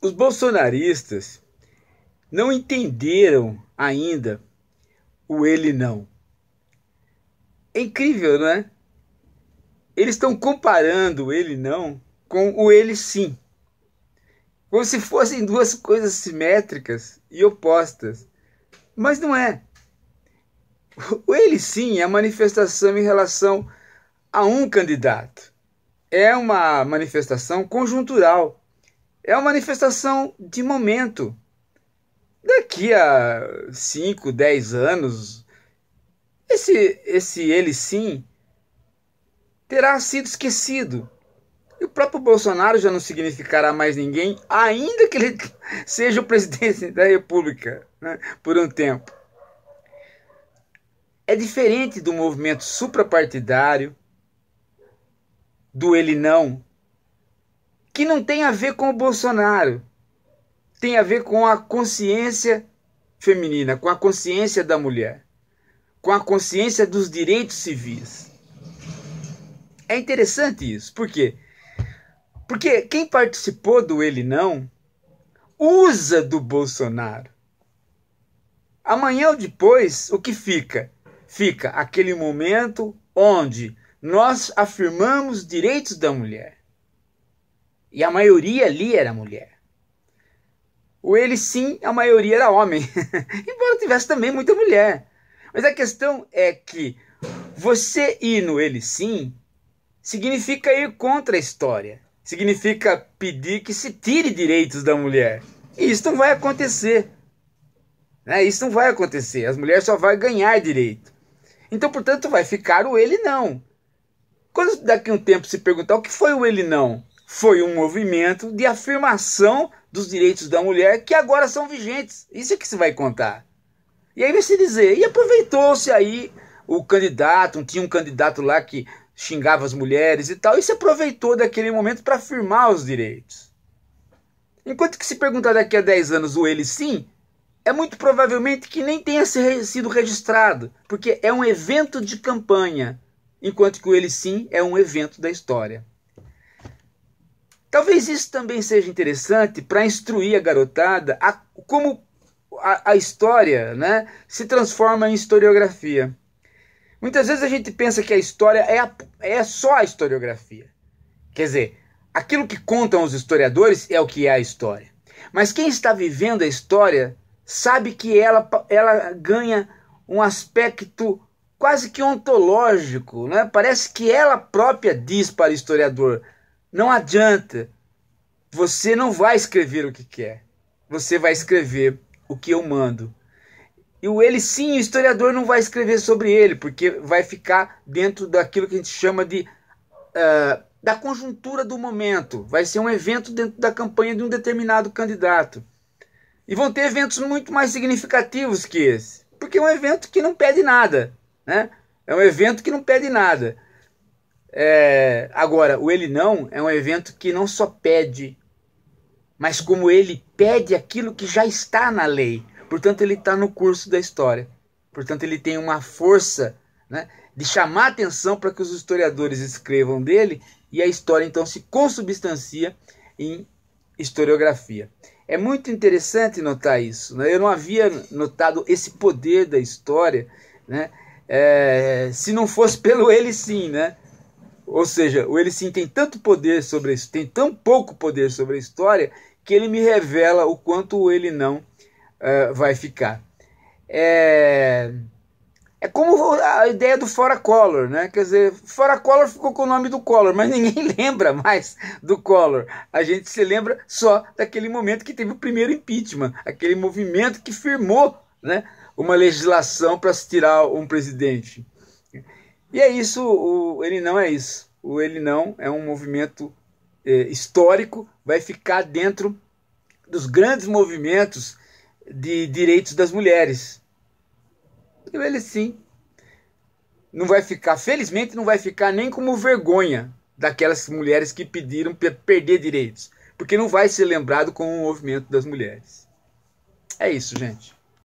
Os bolsonaristas não entenderam ainda o ele não. É incrível, não é? Eles estão comparando o ele não com o ele sim. Como se fossem duas coisas simétricas e opostas. Mas não é. O ele sim é a manifestação em relação a um candidato. É uma manifestação conjuntural é uma manifestação de momento. Daqui a 5, 10 anos, esse, esse ele sim terá sido esquecido. E o próprio Bolsonaro já não significará mais ninguém, ainda que ele seja o presidente da República né, por um tempo. É diferente do movimento suprapartidário, do ele não, que não tem a ver com o Bolsonaro, tem a ver com a consciência feminina, com a consciência da mulher, com a consciência dos direitos civis. É interessante isso, por quê? Porque quem participou do Ele Não usa do Bolsonaro. Amanhã ou depois, o que fica? Fica aquele momento onde nós afirmamos direitos da mulher. E a maioria ali era mulher. o ele sim, a maioria era homem. Embora tivesse também muita mulher. Mas a questão é que você ir no ele sim significa ir contra a história. Significa pedir que se tire direitos da mulher. E isso não vai acontecer. Né? Isso não vai acontecer. As mulheres só vão ganhar direito. Então, portanto, vai ficar o ele não. Quando daqui a um tempo se perguntar o que foi o ele não, foi um movimento de afirmação dos direitos da mulher que agora são vigentes. Isso é que se vai contar. E aí vai se dizer, e aproveitou-se aí o candidato, tinha um candidato lá que xingava as mulheres e tal, e se aproveitou daquele momento para afirmar os direitos. Enquanto que se perguntar daqui a 10 anos o ele sim, é muito provavelmente que nem tenha sido registrado, porque é um evento de campanha, enquanto que o ele sim é um evento da história. Talvez isso também seja interessante para instruir a garotada a como a, a, história né, se transforma em historiografia. Muitas vezes a gente pensa que a história é, a, é só a historiografia. Quer dizer, aquilo que contam os historiadores é o que é a história. Mas quem está vivendo a história sabe que ela, ela ganha um aspecto quase que ontológico. Né? Parece que ela própria diz para o historiador não adianta. Você não vai escrever o que quer. Você vai escrever o que eu mando. E o ele sim, o historiador não vai escrever sobre ele, porque vai ficar dentro daquilo que a gente chama de uh, da conjuntura do momento. Vai ser um evento dentro da campanha de um determinado candidato. E vão ter eventos muito mais significativos que esse, porque é um evento que não pede nada, né? É um evento que não pede nada. É, agora, o Ele Não é um evento que não só pede, mas como ele pede aquilo que já está na lei. Portanto, ele está no curso da história. Portanto, ele tem uma força né, de chamar atenção para que os historiadores escrevam dele e a história então se consubstancia em historiografia. É muito interessante notar isso. Né? Eu não havia notado esse poder da história, né? É, se não fosse pelo ele sim, né? Ou seja, o Ele Sim tem tanto poder sobre isso, tem tão pouco poder sobre a história, que ele me revela o quanto Ele Não uh, vai ficar. É... é como a ideia do Fora Collor, né? Quer dizer, Fora Collor ficou com o nome do Collor, mas ninguém lembra mais do Collor. A gente se lembra só daquele momento que teve o primeiro impeachment, aquele movimento que firmou né, uma legislação para se tirar um presidente. E é isso, o Ele Não é isso. O Ele Não é um movimento é, histórico, vai ficar dentro dos grandes movimentos de direitos das mulheres. Então, ele sim não vai ficar, felizmente não vai ficar nem como vergonha daquelas mulheres que pediram perder direitos, porque não vai ser lembrado como um movimento das mulheres. É isso, gente.